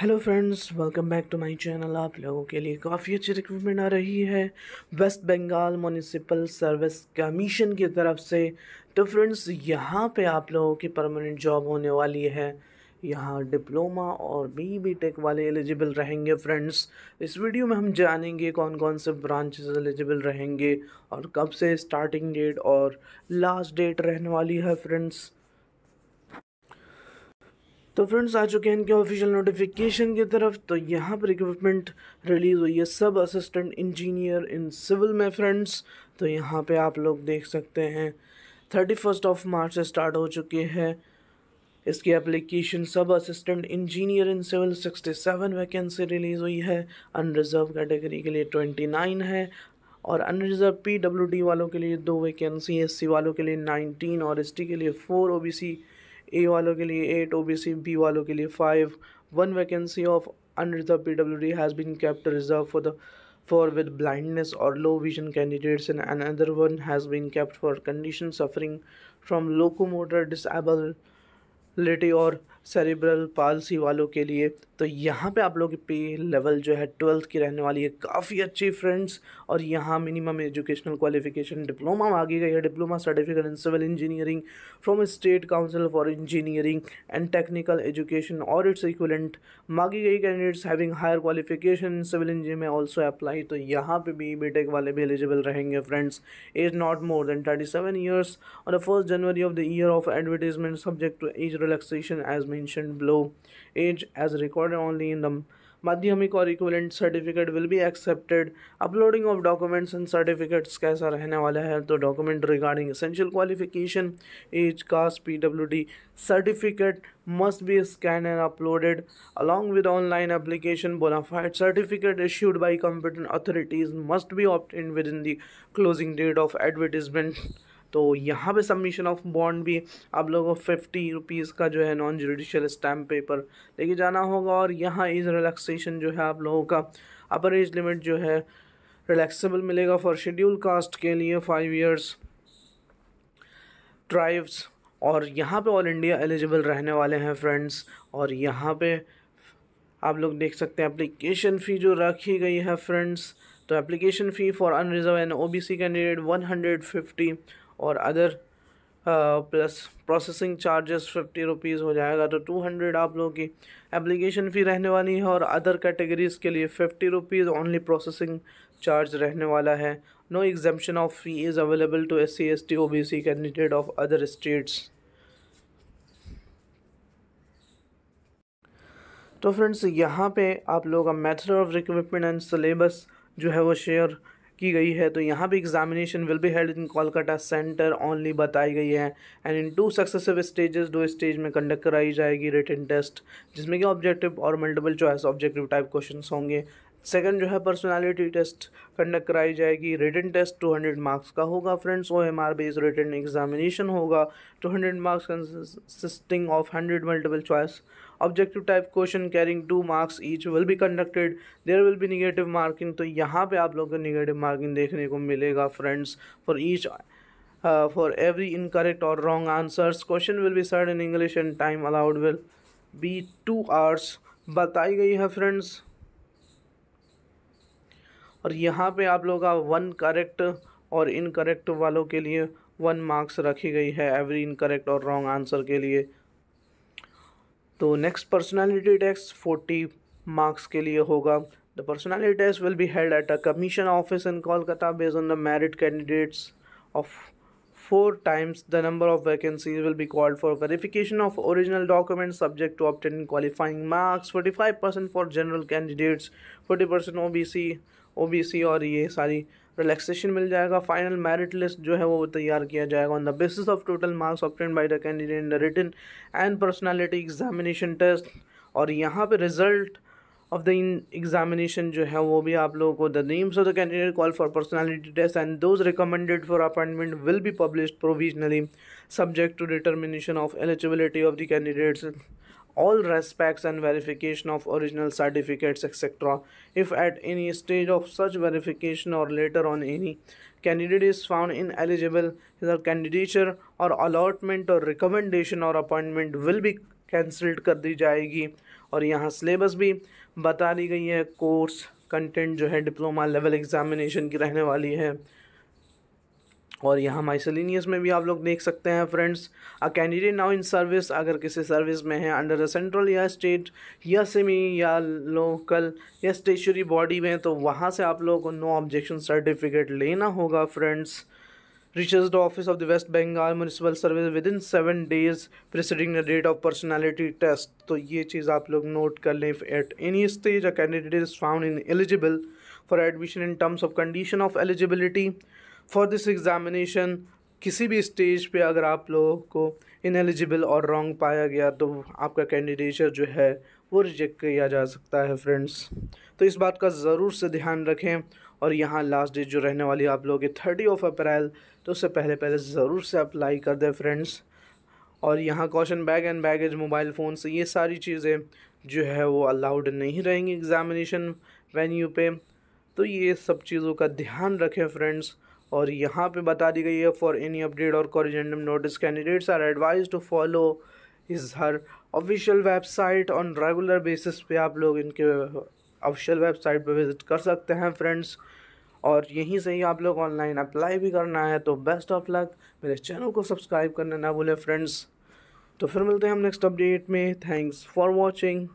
Hello friends welcome back to my channel आप लोगों के लिए काफ़ी अच्छी रिक्रूटमेंट आ रही है West Bengal municipal service commission की तरफ से तो फ्रेंड्स यहाँ पे आप लोगों की परमानेंट जॉब होने वाली है यहाँ डिप्लोमा और बी बी टेक वाले एलिजिबल रहेंगे फ्रेंड्स इस वीडियो में हम जानेंगे कौन कौन से ब्रांचेस एलिजिबल रहेंगे और कब से स्टार्टिंग डेट और लास्ट डेट रहने वाली है फ्रेंड्स तो फ्रेंड्स आ चुके हैं इनके ऑफिशियल नोटिफिकेशन की तरफ तो यहाँ पर रिक्रूटमेंट रिलीज़ हुई है sub assistant engineer in civil में फ्रेंड्स तो यहाँ पे आप लोग देख सकते हैं थर्टी फर्स्ट ऑफ मार्च से स्टार्ट हो चुके हैं इसकी application sub assistant engineer in civil sixty seven vacancy release हुई है अनरिजर्व कैटेगरी के लिए ट्वेंटी नाइन है और अनरिजर्व पी वालों के लिए दो वैकेंसी एस वालों के लिए नाइनटीन और एस के लिए फोर ओ ए वालों के लिए eight O B C B वालों के लिए five one vacancy of under P W D has been kept reserve for the for with blindness और low vision candidates in an other one has been kept for condition suffering from motor disability और cerebral palsy वालों के लिए तो यहाँ पे आप लोग की पे लेवल जो है ट्वेल्थ की रहने वाली है काफ़ी अच्छी फ्रेंड्स और यहाँ मिनिमम एजुकेशनल क्वालिफिकेशन डिप्लोमा मांगी गई है diploma certificate in civil engineering from state council for engineering and technical education और इट्स इक्वलेंट मांगी गई candidates having higher qualification civil engineer में ऑल्सो अप्लाई तो यहाँ पर भी बी वाले भी एलिजिबल रहेंगे friends age not more than thirty seven years और first January of the year of advertisement subject to age relaxation age में mentioned below age as recorded only in the Madhyamik और equivalent certificate will be accepted uploading of documents and certificates कैसा रहने वाला है तो document regarding essential qualification age caste P W D certificate must be scan and uploaded along with online application bonafide certificate issued by computer authorities must be obtain with in the closing date of advertisement तो यहाँ पे submission of bond भी आप लोगों को fifty rupees का जो है नॉन जुडिशियल स्टैम्प पेपर लेके जाना होगा और यहाँ इज रिलैक्सेशन जो है आप लोगों का अपर एज लिमिट जो है रिलैक्सेबल मिलेगा फॉर शेड्यूल कास्ट के लिए फाइव ईयर्स ट्राइव्स और यहाँ पे ऑल इंडिया एलिजिबल रहने वाले हैं फ्रेंड्स और यहाँ पे आप लोग देख सकते हैं एप्लीकेशन फ़ी जो रखी गई है फ्रेंड्स तो application fee for unreserved and OBC candidate one hundred fifty और other plus processing charges fifty rupees हो जाएगा तो टू हंड्रेड आप लोगों की एप्लीकेशन फ़ी रहने वाली है और अदर कैटेगरीज़ के लिए fifty rupees only processing charge रहने वाला है no exemption of fee is available to S C S T O B C candidate of other states तो फ्रेंड्स यहाँ पे आप लोगों का method of recruitment and syllabus जो है वो शेयर की गई है तो यहाँ भी examination will be held in Kolkata centre only बताई गई है and in two successive stages दो स्टेज में कंडक्ट कराई जाएगी रिटर्न टेस्ट जिसमें कि ऑब्जेक्टिव और multiple choice objective type question होंगे सेकंड जो है पर्सनालिटी टेस्ट कंडक्ट कराई जाएगी रिटर्न टेस्ट 200 मार्क्स का होगा friends O M R based written examination होगा 200 marks consisting of 100 multiple choice objective type question carrying two marks each will be conducted there will be negative marking तो यहाँ पे आप लोगों को निगेटिव मार्किंग देखने को मिलेगा friends for each for every incorrect और wrong answers question will be set in English and time allowed will be two hours बताई गई है फ्रेंड्स और यहाँ पे आप लोगों का वन करेक्ट और इनकरेक्ट वालों के लिए वन मार्क्स रखी गई है एवरी इनकरेक्ट और रॉन्ग आंसर के लिए तो नेक्स्ट पर्सनालिटी टैक्स फोर्टी मार्क्स के लिए होगा द पर्सनालिटी टैक्स will be held at a commission office in Kolkata based on the merit candidates of four times the number of vacancies will be called for verification of original documents subject to obtaining qualifying marks 45% for general candidates 40% OBC OBC और ये सारी relaxation मिल जाएगा final merit list जो है वो तैयार किया जाएगा on the basis of total marks obtain by the candidate in the written and personality examination test और यहाँ पे result of the in examination जो है वो भी आप लोगों को the names of the candidate call for personality test and those recommended for appointment will be publish provisionally subject to determination of eligibility of the candidates all respects and verification of original certificates etcetera if at any stage of such verification और later on any candidate is found ineligible candidature और allotment और recommendation और appointment will भी cancelled कर दी जाएगी और यहाँ syllabus भी बता दी गई है कोर्स कंटेंट जो है डिप्लोमा लेवल एग्ज़ामिनेशन की रहने वाली है और यहाँ माइसलिनियस में भी आप लोग देख सकते हैं friends a candidate now in service अगर किसी सर्विस में है अंडर अ सेंट्रल या स्टेट या सेमी या लोकल या स्टेशनरी बॉडी में तो वहाँ से आप लोगों को नो ऑब्जेक्शन सर्टिफिकेट लेना होगा friends reaches the office of the West Bengal Municipal Service within seven days preceding the date of personality test. तो ये चीज़ आप लोग नोट कर लें at any stage a candidate is found ineligible for admission in terms of condition of eligibility for this examination किसी भी stage पे अगर आप लोगों को इनएलिजिबल और रॉन्ग पाया गया तो आपका कैंडिडेचर जो है वो रिजेक्ट किया जा सकता है फ्रेंड्स तो इस बात का ज़रूर से ध्यान रखें और यहाँ लास्ट डेट जो रहने वाली आप लोगों थर्टी ऑफ अप्रैल तो उससे पहले पहले ज़रूर से अप्लाई कर दें फ्रेंड्स और यहाँ caution bag and baggage mobile phone से ये सारी चीज़ें जो है वो अलाउड नहीं रहेंगी एग्ज़ामिनेशन वेन्यू पे तो ये सब चीज़ों का ध्यान रखें फ्रेंड्स और यहाँ पे बता दी गई है फॉर एनी अपडेट और corrigendum notice candidates are advise to follow is her official website on regular basis पे आप लोग इनके ऑफिशियल वेबसाइट पर विज़िट कर सकते हैं फ्रेंड्स और यहीं से ही आप लोग ऑनलाइन अप्लाई भी करना है तो बेस्ट ऑफ लक मेरे चैनल को सब्सक्राइब करना ना भूलें फ्रेंड्स तो फिर मिलते हैं हम नेक्स्ट अपडेट में थैंक्स फॉर वॉचिंग